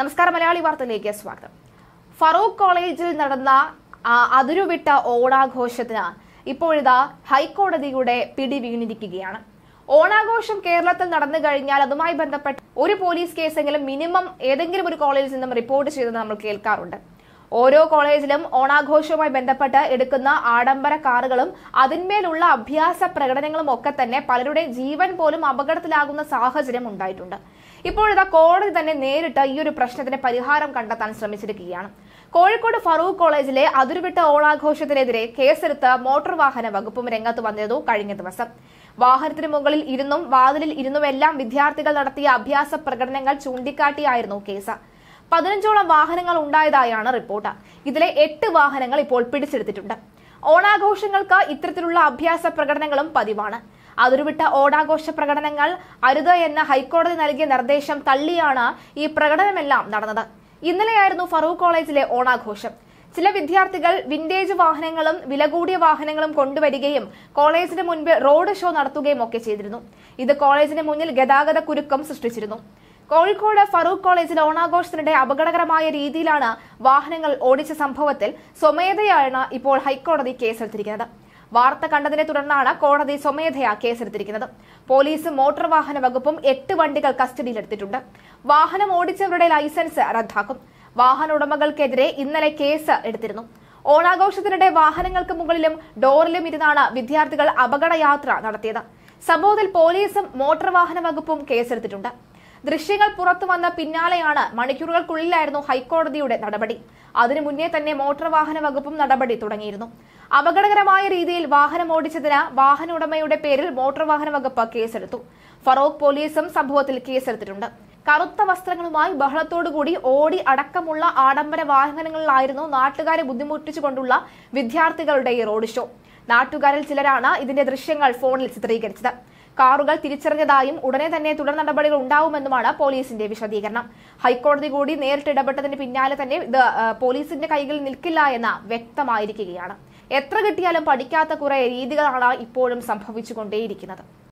നമസ്കാരം മലയാളി വാർത്തയിലേക്ക് സ്വാഗതം ഫറൂഖ് കോളേജിൽ നടന്ന അതിരുവിട്ട ഓണാഘോഷത്തിന് ഇപ്പോഴിതാ ഹൈക്കോടതിയുടെ പിടി വീണിരിക്കുകയാണ് ഓണാഘോഷം കേരളത്തിൽ നടന്നു കഴിഞ്ഞാൽ അതുമായി ബന്ധപ്പെട്ട് ഒരു പോലീസ് കേസെങ്കിലും മിനിമം ഏതെങ്കിലും ഒരു കോളേജിൽ നിന്നും റിപ്പോർട്ട് ചെയ്തത് നമ്മൾ കേൾക്കാറുണ്ട് ഓരോ കോളേജിലും ഓണാഘോഷവുമായി ബന്ധപ്പെട്ട് എടുക്കുന്ന ആഡംബര കാറുകളും അതിന്മേലുള്ള അഭ്യാസ പ്രകടനങ്ങളും ഒക്കെ തന്നെ പലരുടെ ജീവൻ പോലും അപകടത്തിലാകുന്ന സാഹചര്യം ഉണ്ടായിട്ടുണ്ട് ഇപ്പോഴിതാ കോടതി തന്നെ നേരിട്ട് ഈ ഒരു പ്രശ്നത്തിന് പരിഹാരം കണ്ടെത്താൻ ശ്രമിച്ചിരിക്കുകയാണ് കോഴിക്കോട് ഫറൂഖ് കോളേജിലെ അതിരുവിട്ട ഓണാഘോഷത്തിനെതിരെ കേസെടുത്ത് മോട്ടോർ വാഹന വകുപ്പും രംഗത്ത് വന്നിരുന്നു കഴിഞ്ഞ ദിവസം വാഹനത്തിന് മുകളിൽ ഇരുന്നും വാതിലിൽ ഇരുന്നുമെല്ലാം വിദ്യാർത്ഥികൾ നടത്തിയ അഭ്യാസ പ്രകടനങ്ങൾ ചൂണ്ടിക്കാട്ടിയായിരുന്നു കേസ് പതിനഞ്ചോളം വാഹനങ്ങൾ ഉണ്ടായതായാണ് റിപ്പോർട്ട് ഇതിലെ എട്ട് വാഹനങ്ങൾ ഇപ്പോൾ പിടിച്ചെടുത്തിട്ടുണ്ട് ഓണാഘോഷങ്ങൾക്ക് ഇത്തരത്തിലുള്ള അഭ്യാസ പ്രകടനങ്ങളും പതിവാണ് അതിരുവിട്ട ഓണാഘോഷ പ്രകടനങ്ങൾ അരുത് എന്ന ഹൈക്കോടതി നൽകിയ നിർദ്ദേശം തള്ളിയാണ് ഈ പ്രകടനമെല്ലാം നടന്നത് ഇന്നലെയായിരുന്നു ഫറൂഖ് കോളേജിലെ ഓണാഘോഷം ചില വിദ്യാർത്ഥികൾ വിന്റേജ് വാഹനങ്ങളും വില വാഹനങ്ങളും കൊണ്ടുവരികയും കോളേജിന് മുൻപ് റോഡ് ഷോ നടത്തുകയും ഒക്കെ ചെയ്തിരുന്നു ഇത് കോളേജിന് മുന്നിൽ ഗതാഗത കുരുക്കം സൃഷ്ടിച്ചിരുന്നു കോഴിക്കോട് ഫറൂഖ് കോളേജിൽ ഓണാഘോഷത്തിനിടെ അപകടകരമായ രീതിയിലാണ് വാഹനങ്ങൾ ഓടിച്ച സംഭവത്തിൽ സ്വമേധയാണ് ഇപ്പോൾ ഹൈക്കോടതി കേസെടുത്തിരിക്കുന്നത് വാർത്ത കണ്ടതിനെ തുടർന്നാണ് കോടതി സ്വമേധയാ കേസെടുത്തിരിക്കുന്നത് പോലീസും മോട്ടോർ വാഹന വകുപ്പും എട്ട് വണ്ടികൾ കസ്റ്റഡിയിലെടുത്തിട്ടുണ്ട് വാഹനം ഓടിച്ചവരുടെ ലൈസൻസ് റദ്ദാക്കും വാഹന ഉടമകൾക്കെതിരെ ഇന്നലെ കേസ് എടുത്തിരുന്നു ഓണാഘോഷത്തിനിടെ വാഹനങ്ങൾക്ക് മുകളിലും ഡോറിലും ഇരുന്നാണ് വിദ്യാർത്ഥികൾ അപകടയാത്ര നടത്തിയത് സംഭവത്തിൽ പോലീസും മോട്ടോർ വാഹന വകുപ്പും കേസെടുത്തിട്ടുണ്ട് ദൃശ്യങ്ങൾ പുറത്തു വന്ന പിന്നാലെയാണ് മണിക്കൂറുകൾക്കുള്ളിലായിരുന്നു ഹൈക്കോടതിയുടെ നടപടി അതിനു മുന്നേ തന്നെ മോട്ടോർ വാഹന വകുപ്പും നടപടി തുടങ്ങിയിരുന്നു അപകടകരമായ രീതിയിൽ വാഹനം ഓടിച്ചതിന് വാഹന ഉടമയുടെ പേരിൽ മോട്ടോർ വാഹന വകുപ്പ് കേസെടുത്തു ഫറോക്ക് പോലീസും സംഭവത്തിൽ കേസെടുത്തിട്ടുണ്ട് കറുത്ത വസ്ത്രങ്ങളുമായി ബഹളത്തോടുകൂടി ഓടി അടക്കമുള്ള ആഡംബര വാഹനങ്ങളിലായിരുന്നു നാട്ടുകാരെ ബുദ്ധിമുട്ടിച്ചുകൊണ്ടുള്ള വിദ്യാർത്ഥികളുടെ ഈ റോഡ് ഷോ നാട്ടുകാരിൽ ചിലരാണ് ഇതിന്റെ ദൃശ്യങ്ങൾ ഫോണിൽ ചിത്രീകരിച്ചത് കാറുകൾ തിരിച്ചറിഞ്ഞതായും ഉടനെ തന്നെ തുടർ നടപടികൾ ഉണ്ടാവുമെന്നുമാണ് പോലീസിന്റെ വിശദീകരണം ഹൈക്കോടതി കൂടി നേരിട്ട് ഇടപെട്ടതിന് പിന്നാലെ തന്നെ ഇത് പോലീസിന്റെ കൈകൾ നിൽക്കില്ല എന്ന വ്യക്തമായിരിക്കുകയാണ് എത്ര കിട്ടിയാലും പഠിക്കാത്ത കുറെ രീതികളാണ് ഇപ്പോഴും സംഭവിച്ചുകൊണ്ടേയിരിക്കുന്നത്